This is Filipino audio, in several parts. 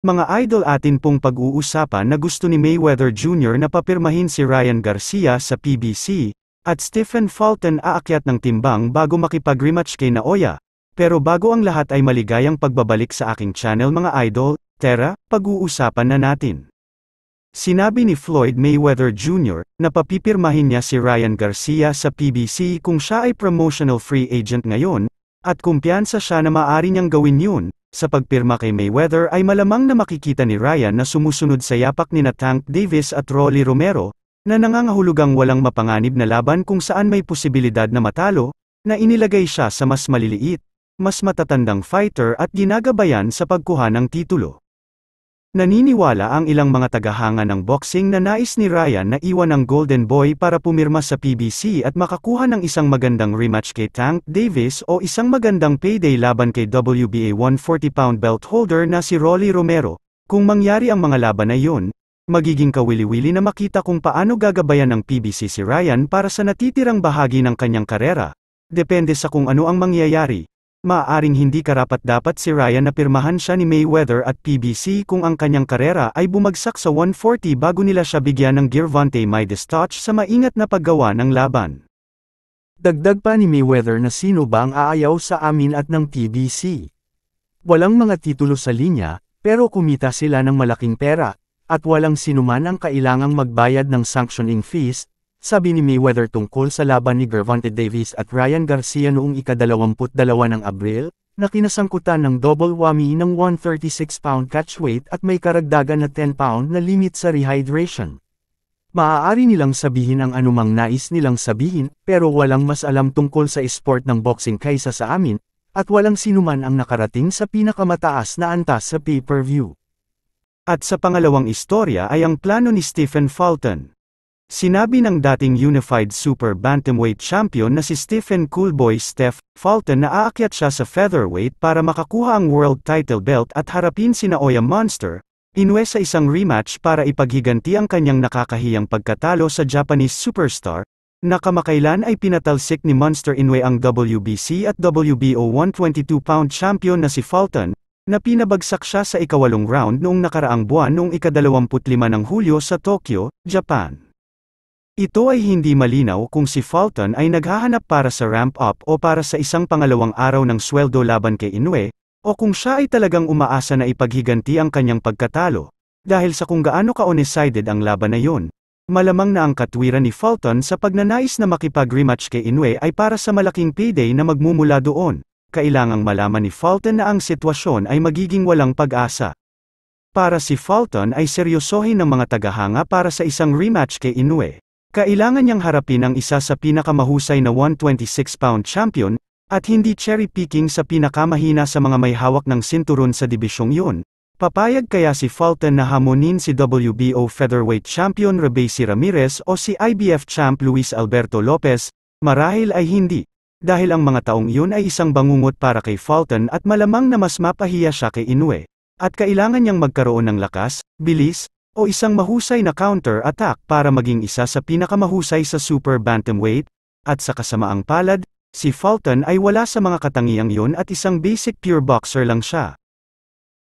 Mga idol atin pong pag-uusapan na gusto ni Mayweather Jr. na papirmahin si Ryan Garcia sa PBC, at Stephen Fulton aakyat ng timbang bago makipag-rematch kay Naoya. Pero bago ang lahat ay maligayang pagbabalik sa aking channel mga idol, Tara, pag-uusapan na natin. Sinabi ni Floyd Mayweather Jr. na papipirmahin niya si Ryan Garcia sa PBC kung siya ay promotional free agent ngayon, at kumpiyansa siya na maari niyang gawin yun, sa pagpirma kay Mayweather ay malamang na makikita ni Ryan na sumusunod sa yapak ni na Tank Davis at Rolly Romero, na nangangahulugang walang mapanganib na laban kung saan may posibilidad na matalo, na inilagay siya sa mas maliliit, mas matatandang fighter at ginagabayan sa pagkuha ng titulo. Naniniwala ang ilang mga tagahanga ng boxing na nais ni Ryan na iwan ang Golden Boy para pumirma sa PBC at makakuha ng isang magandang rematch kay Tank Davis o isang magandang payday laban kay WBA 140-pound belt holder na si Rolly Romero. Kung mangyari ang mga laban na yun, magiging kawili-wili na makita kung paano gagabayan ng PBC si Ryan para sa natitirang bahagi ng kanyang karera. Depende sa kung ano ang mangyayari. Maaring hindi karapat-dapat si Ryan na pirmahan siya ni Mayweather at PBC kung ang kanyang karera ay bumagsak sa 140 bago nila siya bigyan ng Gervonta Midas touch sa maingat na paggawa ng laban. Dagdag pa ni Mayweather na sino ba ang aayaw sa amin at ng PBC. Walang mga titulo sa linya, pero kumita sila ng malaking pera, at walang sinuman ang kailangang magbayad ng sanctioning fees, sabi ni Mayweather tungkol sa laban ni Gervonta Davis at Ryan Garcia noong ikadalawamput dalawa ng Abril, na kinasangkutan ng double whammy ng 136-pound catchweight at may karagdagan na 10-pound na limit sa rehydration. Maaari nilang sabihin ang anumang nais nilang sabihin, pero walang mas alam tungkol sa sport ng boxing kaysa sa amin, at walang sinuman ang nakarating sa pinakamataas na antas sa pay-per-view. At sa pangalawang istorya ay ang plano ni Stephen Fulton. Sinabi ng dating Unified Super Bantamweight Champion na si Stephen Coolboy Steph Fulton na aakyat siya sa featherweight para makakuha ang world title belt at harapin si Naoya Monster, inwe sa isang rematch para ipaghiganti ang kanyang nakakahiyang pagkatalo sa Japanese superstar, na kamakailan ay pinatalsik ni Monster Inwe ang WBC at WBO 122-pound champion na si Fulton, na pinabagsak siya sa ikawalong round noong nakaraang buwan noong ikadalawamputliman ng Hulyo sa Tokyo, Japan. Ito ay hindi malinaw kung si Fulton ay naghahanap para sa ramp-up o para sa isang pangalawang araw ng sweldo laban kay Inwe, o kung siya ay talagang umaasa na ipaghiganti ang kanyang pagkatalo, dahil sa kung gaano ka-undecided ang laban na yon. Malamang na ang katwiran ni Fulton sa pagnanais na makipag-rematch kay Inwe ay para sa malaking payday na magmumula doon. Kailangang malaman ni Fulton na ang sitwasyon ay magiging walang pag-asa. Para si Fulton ay seryosohin ng mga tagahanga para sa isang rematch kay Inwe. Kailangan niyang harapin ang isa sa pinakamahusay na 126-pound champion, at hindi cherry-picking sa pinakamahina sa mga may hawak ng sinturon sa dibisyong yun. Papayag kaya si Fulton na hamunin si WBO featherweight champion Rebesi Ramirez o si IBF champ Luis Alberto Lopez? Marahil ay hindi. Dahil ang mga taong yun ay isang bangungot para kay Fulton at malamang na mas mapahiya siya kay Inoue. At kailangan niyang magkaroon ng lakas, bilis, o isang mahusay na counter-attack para maging isa sa pinakamahusay sa super bantamweight, at sa kasamaang palad, si Fulton ay wala sa mga katangiang yon at isang basic pure boxer lang siya.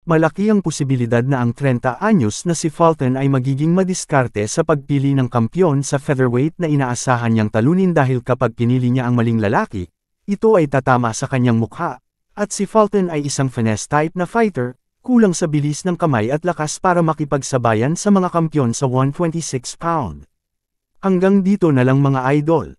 Malaki ang posibilidad na ang 30 anyos na si Fulton ay magiging madiskarte sa pagpili ng kampiyon sa featherweight na inaasahan niyang talunin dahil kapag pinili niya ang maling lalaki, ito ay tatama sa kanyang mukha, at si Fulton ay isang finesse type na fighter, kulang sa bilis ng kamay at lakas para makipagsabayan sa mga kampyon sa 126 pound. Hanggang dito na lang mga idol.